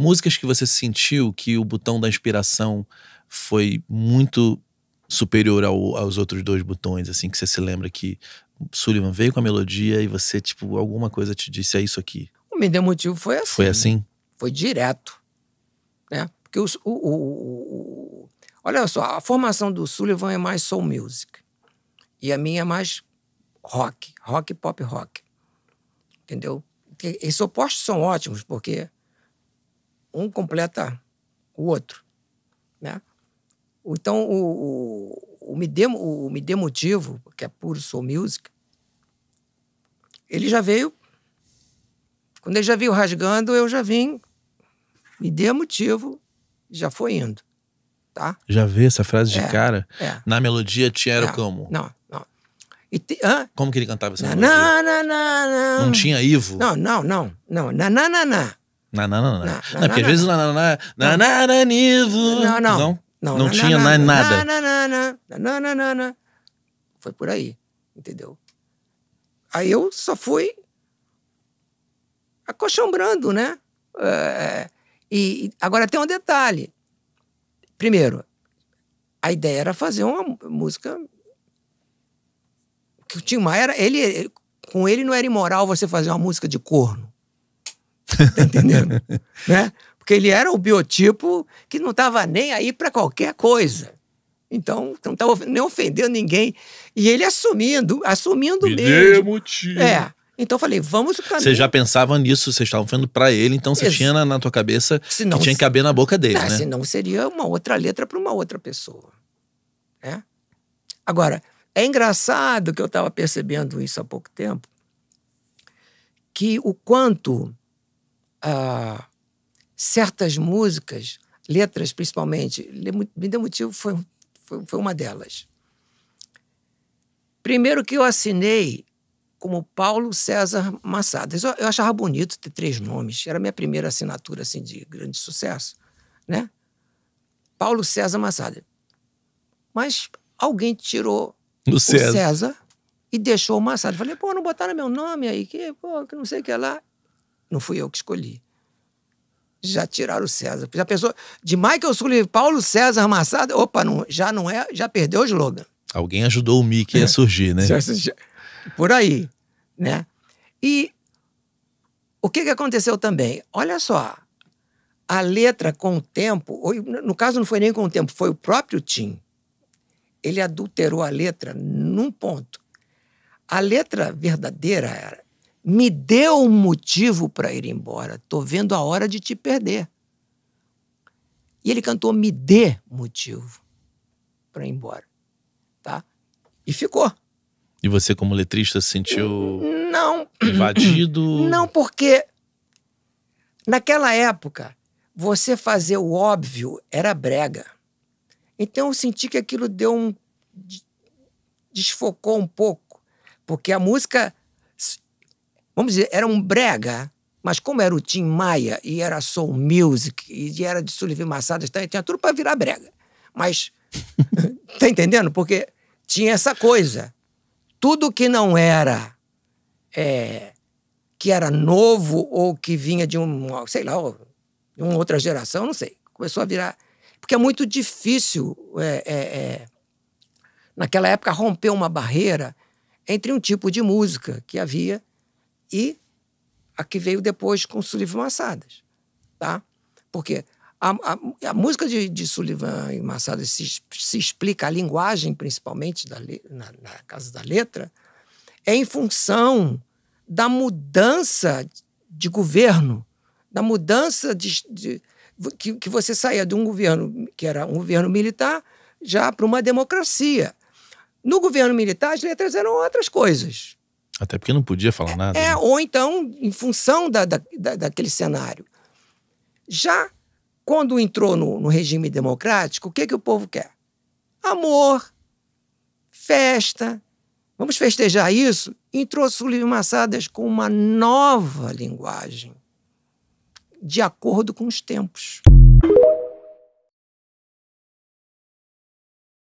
músicas que você sentiu que o botão da inspiração foi muito superior ao, aos outros dois botões, assim, que você se lembra que Sullivan veio com a melodia e você, tipo, alguma coisa te disse, é isso aqui. O Me Deu Motivo foi assim. Foi assim? Foi direto, né? Porque o, o, o, o Olha só, a formação do Sullivan é mais soul music. E a minha é mais rock, rock, pop rock. Entendeu? Esses opostos são ótimos, porque um completa o outro, né? Então, o, o, o, Me, Dê, o, Me Dê Motivo, que é puro soul music, ele já veio... Quando ele já veio rasgando, eu já vim... Me Dê Motivo, já foi indo, tá? Já vê essa frase de é, cara? É. Na melodia, tinha era não, como? Não, não. E te, hã? Como que ele cantava essa na, melodia? Na, na, na, na. Não tinha Ivo? Não, não, não. Não, na, na, na, na. Na, na, na, Não, porque às vezes na, na, na, na, na, na, Não, não. Não, não, não tinha nada. Foi por aí, entendeu? Aí eu só fui acochambrando, né? É, é. e agora tem um detalhe. Primeiro, a ideia era fazer uma música que o Tim Maia era, ele, com ele não era imoral você fazer uma música de corno. Tá entendendo? né? Porque ele era o biotipo que não estava nem aí para qualquer coisa. Então, não estava nem ofendendo ninguém. E ele assumindo, assumindo Me mesmo. Motivo. É. Então eu falei, vamos o caminho. Você já pensava nisso, vocês estavam vendo para ele, então você tinha na, na, tua cabeça senão, que tinha que caber na boca dele, ah, né? não, né? Senão seria uma outra letra para uma outra pessoa. Né? Agora, é engraçado que eu estava percebendo isso há pouco tempo, que o quanto ah, certas músicas, letras principalmente, Me Deu Motivo foi, foi, foi uma delas. Primeiro que eu assinei como Paulo César Massadas. Eu, eu, achava bonito ter três nomes. Era a minha primeira assinatura assim de grande sucesso, né? Paulo César Massadas. Mas alguém tirou o César. César e deixou o Massadas. Falei, pô, não botaram meu nome aí, que, pô, que não sei o que lá. Não fui eu que escolhi. Já tiraram o César. Já pensou? De Michael Sullivan, Paulo César amassado. opa, não, já não é, já perdeu o slogan. Alguém ajudou o Mickey é. a surgir, né? Por aí, né? E o que, que aconteceu também? Olha só, a letra com o tempo, ou, no caso não foi nem com o tempo, foi o próprio Tim. Ele adulterou a letra num ponto. A letra verdadeira era me deu um motivo para ir embora. Tô vendo a hora de te perder. E ele cantou Me dê motivo para ir embora, tá? E ficou. E você como letrista se sentiu não invadido? Não, porque naquela época você fazer o óbvio era brega. Então eu senti que aquilo deu um desfocou um pouco, porque a música vamos dizer, era um brega, mas como era o Tim Maia e era soul music e era de Sullivan Massadas, tinha tudo para virar brega. Mas, tá entendendo? Porque tinha essa coisa. Tudo que não era... É, que era novo ou que vinha de um, sei lá, de uma outra geração, não sei. Começou a virar. Porque é muito difícil, é, é, é, naquela época, romper uma barreira entre um tipo de música que havia e a que veio depois com Sullivan Massadas, tá? Porque a, a, a música de, de, Sullivan e Massadas se, se, explica, a linguagem principalmente da, na, na casa da letra, é em função da mudança de governo, da mudança de, de que, que, você saía de um governo que era um governo militar já para uma democracia. No governo militar, as letras eram outras coisas. Até porque não podia falar nada. É, né? ou então em função da, da, daquele cenário. Já quando entrou no, no regime democrático, o que, que o povo quer? Amor, festa. Vamos festejar isso? Entrou Sullivan Massadas com uma nova linguagem, de acordo com os tempos.